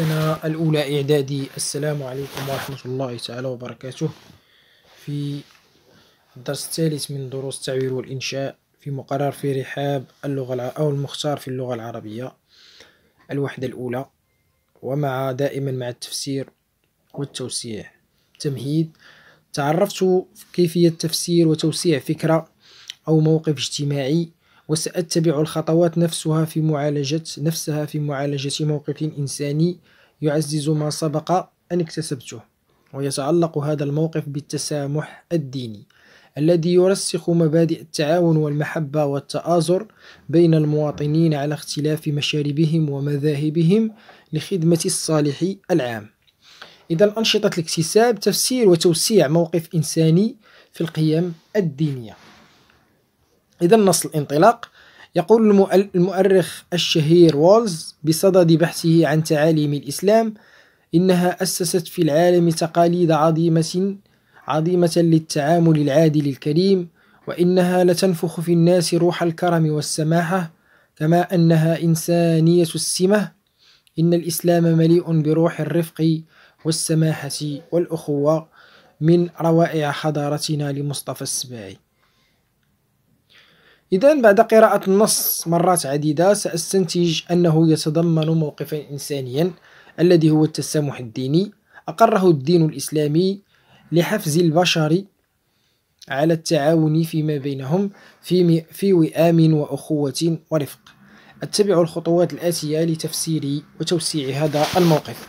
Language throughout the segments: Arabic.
السنة الأولى إعدادي السلام عليكم ورحمة الله تعالى وبركاته في الدرس الثالث من دروس التعبير والإنشاء في مقرر في رحاب اللغة أو المختار في اللغة العربية الوحدة الأولى ومع دائما مع التفسير والتوسيع تمهيد تعرفت كيفية تفسير وتوسيع فكرة أو موقف اجتماعي وسأتبع الخطوات نفسها في معالجة نفسها في معالجة موقف إنساني يعزز ما سبق أن اكتسبته ويتعلق هذا الموقف بالتسامح الديني الذي يرسخ مبادئ التعاون والمحبة والتآزر بين المواطنين على اختلاف مشاربهم ومذاهبهم لخدمة الصالح العام إذا أنشطة الاكتساب تفسير وتوسيع موقف إنساني في القيم الدينية إذا نص الانطلاق يقول المؤرخ الشهير وولز بصدد بحثه عن تعاليم الإسلام إنها أسست في العالم تقاليد عظيمة عظيمة للتعامل العادل الكريم وإنها لتنفخ في الناس روح الكرم والسماحة كما أنها إنسانية السمة إن الإسلام مليء بروح الرفق والسماحة والأخوة من روائع حضارتنا لمصطفى السباعي إذا بعد قراءة النص مرات عديدة سأستنتج أنه يتضمن موقفا إنسانيا الذي هو التسامح الديني أقره الدين الإسلامي لحفز البشر على التعاون فيما بينهم في, في وئام وأخوة ورفق أتبع الخطوات الآتية لتفسير وتوسيع هذا الموقف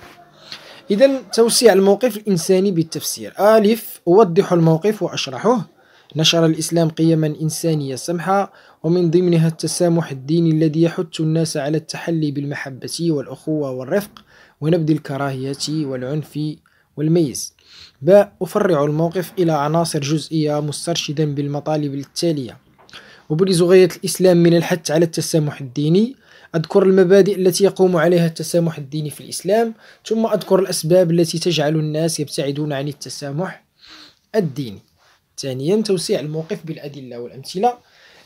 إذا توسيع الموقف الإنساني بالتفسير ألف أوضح الموقف وأشرحه نشر الإسلام قيما إنسانية سمحة ومن ضمنها التسامح الديني الذي يحث الناس على التحلي بالمحبة والأخوة والرفق ونبذ الكراهية والعنف والميز باء أفرع الموقف إلى عناصر جزئية مسترشدا بالمطالب التالية وبرز غاية الإسلام من الحث على التسامح الديني أذكر المبادئ التي يقوم عليها التسامح الديني في الإسلام ثم أذكر الأسباب التي تجعل الناس يبتعدون عن التسامح الديني ثانيا توسيع الموقف بالأدلة والأمثلة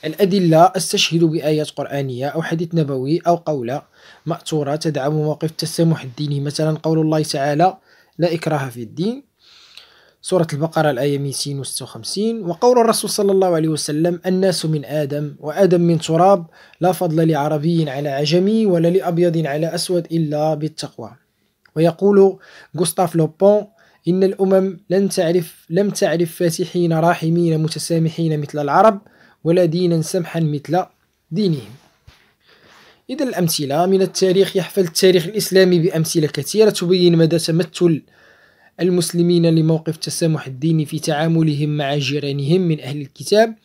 الأدلة استشهد بآيات قرآنية أو حديث نبوي أو قولة مأثورة تدعم موقف التسامح الديني مثلا قول الله تعالى لا إكراه في الدين سورة البقرة الآية 256 وقول الرسول صلى الله عليه وسلم الناس من آدم وآدم من تراب لا فضل لعربي على عجمي ولا لأبيض على أسود إلا بالتقوى ويقول غوستاف لوبون إن الأمم لن تعرف لم تعرف فاتحين راحمين متسامحين مثل العرب ولا دينا سمحا مثل دينهم إذا الأمثلة من التاريخ يحفل التاريخ الإسلامي بأمثلة كثيرة تبين مدى تمثل المسلمين لموقف التسامح الديني في تعاملهم مع جيرانهم من أهل الكتاب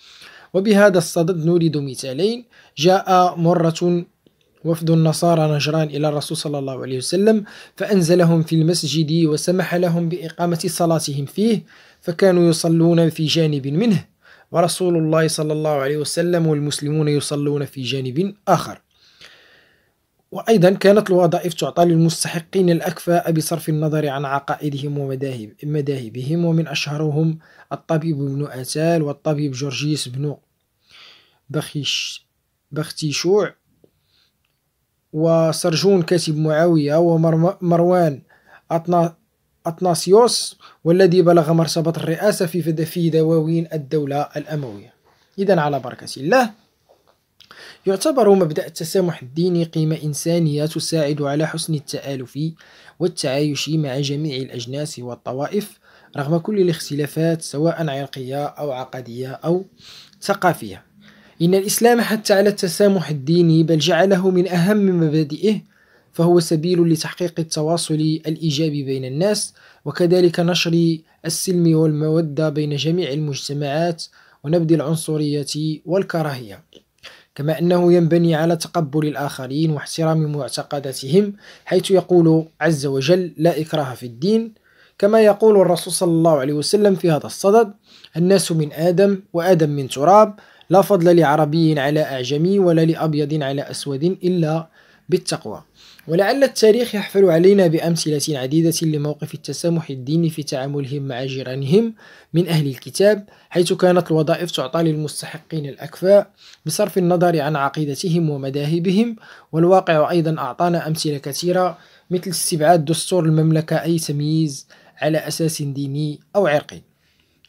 وبهذا الصدد نريد مثالين جاء مرة وفد النصارى نجران إلى الرسول صلى الله عليه وسلم فأنزلهم في المسجد وسمح لهم بإقامة صلاتهم فيه فكانوا يصلون في جانب منه ورسول الله صلى الله عليه وسلم والمسلمون يصلون في جانب آخر وأيضا كانت الوظائف تعطى للمستحقين الأكفاء بصرف النظر عن عقائدهم ومذاهبهم ومن أشهرهم الطبيب بن آتال والطبيب جورجيس بن بخيش بختيشوع وسرجون كاتب معاوية ومروان أطنا أطناسيوس والذي بلغ مرتبة الرئاسة في في دواوين الدولة الأموية إذا على بركة الله يعتبر مبدأ التسامح الديني قيمة إنسانية تساعد على حسن التآلف والتعايش مع جميع الأجناس والطوائف رغم كل الاختلافات سواء عرقية أو عقدية أو ثقافية إن الإسلام حتى على التسامح الديني بل جعله من أهم مبادئه فهو سبيل لتحقيق التواصل الإيجابي بين الناس وكذلك نشر السلم والمودة بين جميع المجتمعات ونبذ العنصرية والكراهية كما أنه ينبني على تقبل الآخرين واحترام معتقداتهم حيث يقول عز وجل لا إكراه في الدين كما يقول الرسول صلى الله عليه وسلم في هذا الصدد الناس من آدم وآدم من تراب لا فضل لعربي على أعجمي ولا لأبيض على أسود إلا بالتقوى ولعل التاريخ يحفل علينا بأمثلة عديدة لموقف التسامح الديني في تعاملهم مع جيرانهم من أهل الكتاب حيث كانت الوظائف تعطى للمستحقين الأكفاء بصرف النظر عن عقيدتهم ومذاهبهم والواقع أيضا أعطانا أمثلة كثيرة مثل استبعاد دستور المملكة أي تمييز على أساس ديني أو عرقي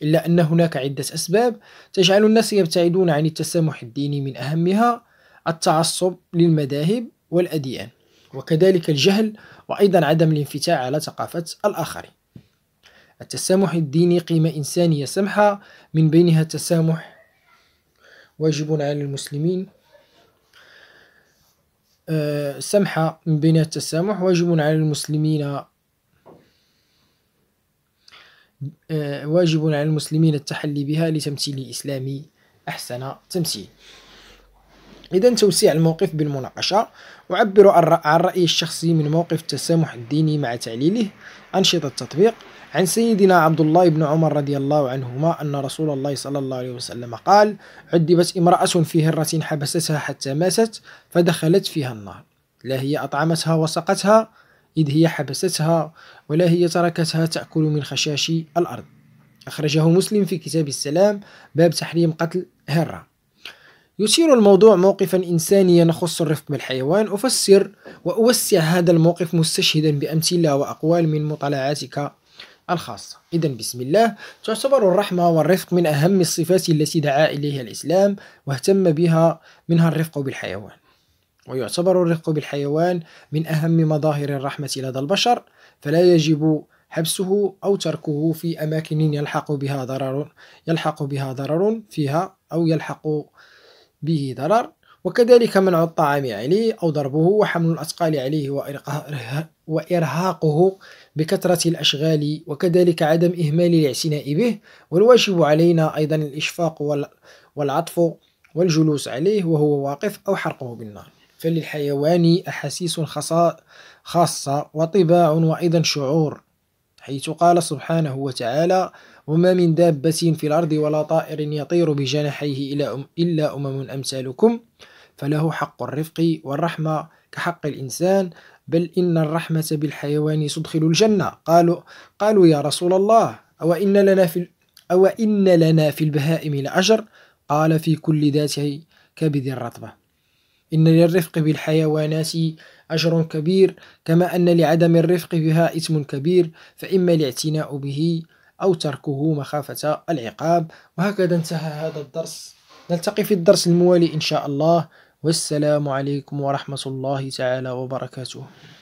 إلا أن هناك عدة أسباب تجعل الناس يبتعدون عن التسامح الديني من أهمها التعصب للمذاهب والأديان وكذلك الجهل وأيضا عدم الانفتاح على ثقافة الآخرين التسامح الديني قيمة إنسانية سمحة من بينها التسامح واجب على المسلمين آه، سمحة من بينها التسامح واجب على المسلمين آه، واجب على المسلمين التحلي بها لتمثيل الإسلام أحسن تمثيل إذا توسيع الموقف بالمناقشة أعبر عن رأيي الشخصي من موقف التسامح الديني مع تعليله أنشطة التطبيق عن سيدنا عبد الله بن عمر رضي الله عنهما أن رسول الله صلى الله عليه وسلم قال عذبت امرأة في هرة حبستها حتى ماتت فدخلت فيها النار لا هي أطعمتها وسقتها إذ هي حبستها ولا هي تركتها تأكل من خشاش الأرض أخرجه مسلم في كتاب السلام باب تحريم قتل هرة يثير الموضوع موقفا إنسانيا يخص الرفق بالحيوان أفسر وأوسع هذا الموقف مستشهدا بأمثلة وأقوال من مطالعاتك الخاصة إذا بسم الله تعتبر الرحمة والرفق من أهم الصفات التي دعا إليها الإسلام واهتم بها منها الرفق بالحيوان ويعتبر الرفق بالحيوان من أهم مظاهر الرحمة لدى البشر فلا يجب حبسه أو تركه في أماكن يلحق بها ضرر يلحق بها ضرر فيها أو يلحق به ضرر وكذلك منع الطعام عليه أو ضربه وحمل الأثقال عليه وإرهاقه بكثرة الأشغال وكذلك عدم إهمال الاعتناء به والواجب علينا أيضا الإشفاق والعطف والجلوس عليه وهو واقف أو حرقه بالنار فللحيوان أحاسيس خاصة وطباع وأيضا شعور حيث قال سبحانه وتعالى وما من دابة في الأرض ولا طائر يطير بجناحيه إلا أمم أمثالكم فله حق الرفق والرحمة كحق الإنسان بل إن الرحمة بالحيوان تدخل الجنة قالوا قالوا يا رسول الله أو إن لنا في أو إن لنا في البهائم لأجر قال في كل ذات كبد الرطبة إن للرفق بالحيوانات أجر كبير كما أن لعدم الرفق بها إثم كبير فإما الاعتناء به أو تركه مخافة العقاب وهكذا انتهى هذا الدرس نلتقي في الدرس الموالي إن شاء الله والسلام عليكم ورحمة الله تعالى وبركاته